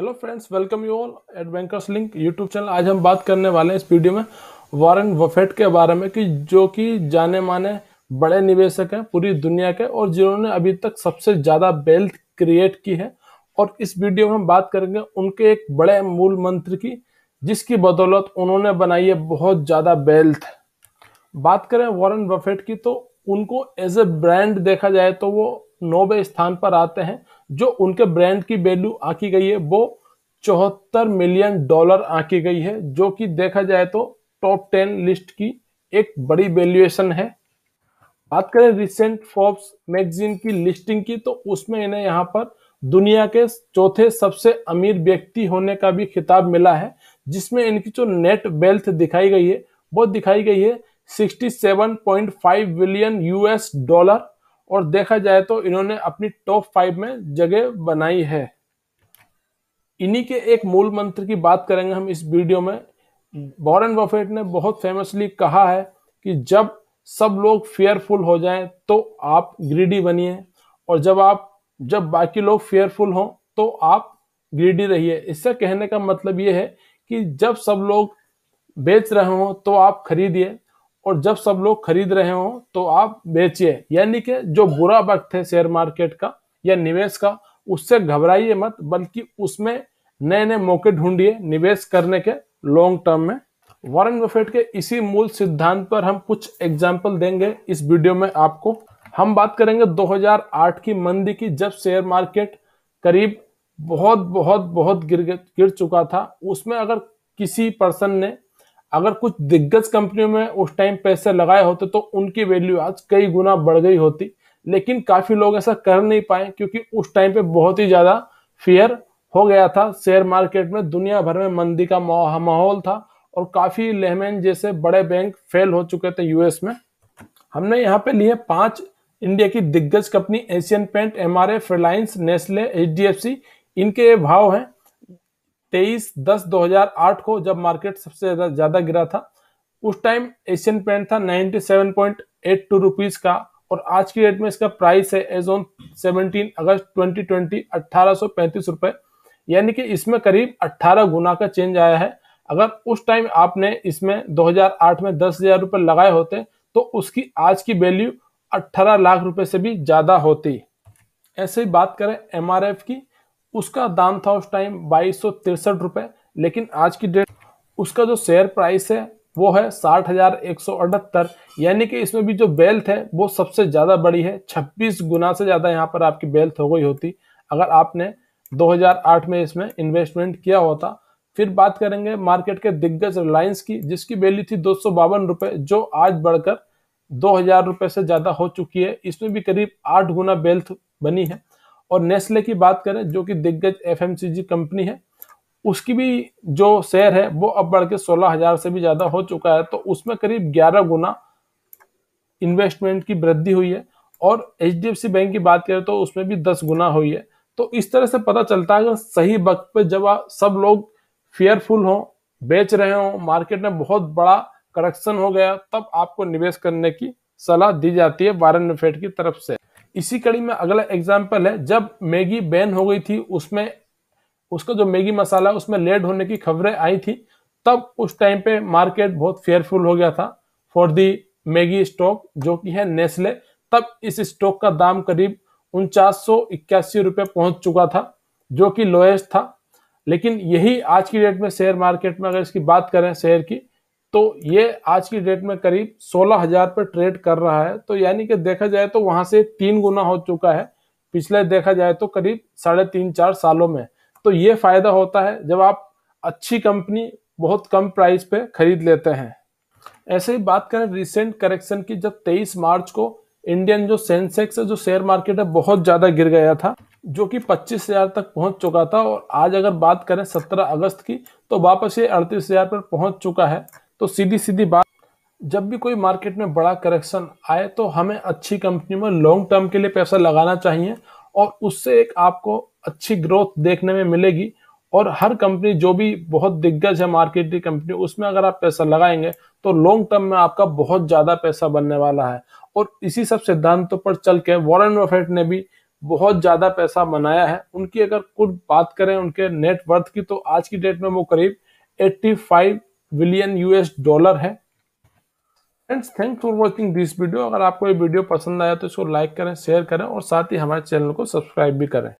hello friends welcome you all at Bankers Link YouTube channel आज हम बात करने वाले हैं इस वीडियो में वारेन वफेट के बारे में कि जो कि जाने माने बड़े निवेशक हैं पूरी दुनिया के और जिन्होंने अभी तक सबसे ज़्यादा वेल्थ क्रिएट की है और इस वीडियो में हम बात करेंगे उनके एक बड़े मूल मंत्र की जिसकी बदौलत उन्होंने बनाई है बहुत ज़्यादा वेल्थ बात करें वॉरन वफेट की तो उनको एज ए ब्रांड देखा जाए तो वो नौवे स्थान पर आते हैं जो उनके ब्रांड की वैल्यू आंकी गई है वो चौहत्तर मिलियन डॉलर आकी गई है जो कि देखा जाए तो टॉप टेन लिस्ट की एक बड़ी वैल्यूएशन है बात करें रिसेंट फोर्ब्स मैगजीन की लिस्टिंग की तो उसमें इन्हें यहाँ पर दुनिया के चौथे सबसे अमीर व्यक्ति होने का भी खिताब मिला है जिसमें इनकी जो नेट वेल्थ दिखाई गई है वो दिखाई गई है 67.5 बिलियन यूएस डॉलर और देखा जाए तो इन्होंने अपनी टॉप फाइव में जगह बनाई है इन्हीं के एक मूल मंत्र की बात करेंगे हम इस वीडियो में वॉरेन बफेट ने बहुत फेमसली कहा है कि जब सब लोग फेयरफुल हो जाएं तो आप ग्रीडी बनिए और जब आप जब बाकी लोग फेयरफुल हों तो आप ग्रीडी रहिए इससे कहने का मतलब ये है कि जब सब लोग बेच रहे हों तो आप खरीदिए और जब सब लोग खरीद रहे हो तो आप बेचिए यानी कि जो बुरा वक्त है शेयर मार्केट का या निवेश का उससे घबराइए मत बल्कि उसमें नए नए मौके ढूंढिए निवेश करने के लॉन्ग टर्म में वॉरेन बफेट के इसी मूल सिद्धांत पर हम कुछ एग्जाम्पल देंगे इस वीडियो में आपको हम बात करेंगे 2008 की मंदी की जब शेयर मार्केट करीब बहुत बहुत बहुत गिर गिर चुका था उसमें अगर किसी पर्सन ने अगर कुछ दिग्गज कंपनियों में उस टाइम पैसे लगाए होते तो उनकी वैल्यू आज कई गुना बढ़ गई होती लेकिन काफी लोग ऐसा कर नहीं पाए क्योंकि उस टाइम पे बहुत ही ज्यादा फियर हो गया था शेयर मार्केट में दुनिया भर में मंदी का माहौल था और काफी लेहमैन जैसे बड़े बैंक फेल हो चुके थे यूएस में हमने यहाँ पे लिए पांच इंडिया की दिग्गज company Asian paint MRF Reliance Nestle H इनके ये भाव हैं तेईस दस आठ को जब मार्केट सबसे ज्यादा गिरा था उस टाइम एशियन पेंट था टू रुपीज का और आज की डेट में इसका प्राइस है एज ऑन सेवनटीन अगस्त सौ पैंतीस रुपए यानी कि इसमें करीब अट्ठारह गुना का चेंज आया है अगर उस टाइम आपने इसमें 2008 में दस हजार रुपये लगाए होते तो उसकी आज की वैल्यू 18 लाख रुपए से भी ज़्यादा होती ऐसे ही बात करें एफ की उसका दाम था उस टाइम बाईस सौ तिरसठ रुपये लेकिन आज की डेट उसका जो शेयर प्राइस है वो है साठ हज़ार एक सौ अठहत्तर यानी कि इसमें भी जो वेल्थ है वो सबसे ज़्यादा बड़ी है छब्बीस गुना से ज़्यादा यहाँ पर आपकी वेल्थ हो गई होती अगर आपने 2008 में इसमें इन्वेस्टमेंट किया होता फिर बात करेंगे मार्केट के दिग्गज रिलायंस की जिसकी वैल्यू थी दो रुपए जो आज बढ़कर दो हजार रुपये से ज़्यादा हो चुकी है इसमें भी करीब आठ गुना वेल्थ बनी है और नेस्ले की बात करें जो कि दिग्गज एफ कंपनी है उसकी भी जो शेयर है वो अब बढ़ के सोलह हजार से भी ज्यादा हो चुका है तो उसमें करीब ग्यारह गुना इन्वेस्टमेंट की वृद्धि हुई है और एच बैंक की बात करें तो उसमें भी दस गुना हुई है तो इस तरह से पता चलता है कि सही वक्त पे जब आप सब लोग फेयरफुल हों बेच रहे हों मार्केट में बहुत बड़ा करेक्शन हो गया तब आपको निवेश करने की सलाह दी जाती है वारन फेट की तरफ से इसी कड़ी में अगला एग्जाम्पल है जब मैगी बैन हो गई थी उसमें उसका जो मैगी मसाला उसमें लेड होने की खबरें आई थी तब उस टाइम पे मार्केट बहुत फेयरफुल हो गया था फॉर दी मैगी स्टॉक जो कि है नेस्ले तब इस स्टॉक का दाम करीब उनचास सौ पहुंच चुका था जो कि लोएस्ट था लेकिन यही आज की डेट में शेयर मार्केट में अगर इसकी बात करें शेयर की तो ये आज की डेट में करीब सोलह हजार पर ट्रेड कर रहा है तो यानी कि देखा जाए तो वहां से तीन गुना हो चुका है पिछले देखा जाए तो करीब साढ़े तीन चार सालों में तो ये फायदा होता है जब आप अच्छी कंपनी बहुत कम प्राइस पे खरीद लेते हैं ऐसे ही बात करें रिसेंट करेक्शन की जब 23 मार्च को इंडियन जो सेंसेक्स है जो शेयर मार्केट है बहुत ज्यादा गिर गया था जो कि पच्चीस हजार तक पहुंच चुका था और आज अगर बात करें सत्रह अगस्त की तो वापस ये अड़तीस हजार पर पहुंच चुका है तो सीधी सीधी बात जब भी कोई मार्केट में बड़ा करेक्शन आए तो हमें अच्छी कंपनी में लॉन्ग टर्म के लिए पैसा लगाना चाहिए और उससे एक आपको अच्छी ग्रोथ देखने में मिलेगी और हर कंपनी जो भी बहुत दिग्गज है मार्केट की कंपनी उसमें अगर आप पैसा लगाएंगे तो लॉन्ग टर्म में आपका बहुत ज़्यादा पैसा बनने वाला है और इसी सब सिद्धांतों पर चल के वॉरेन वफेट ने भी बहुत ज़्यादा पैसा बनाया है उनकी अगर कुछ बात करें उनके नेटवर्थ की तो आज की डेट में वो करीब eighty five billion US dollar है friends thanks for watching this video अगर आपको ये वीडियो पसंद आया तो इसको लाइक करें शेयर करें और साथ ही हमारे चैनल को सब्सक्राइब भी करें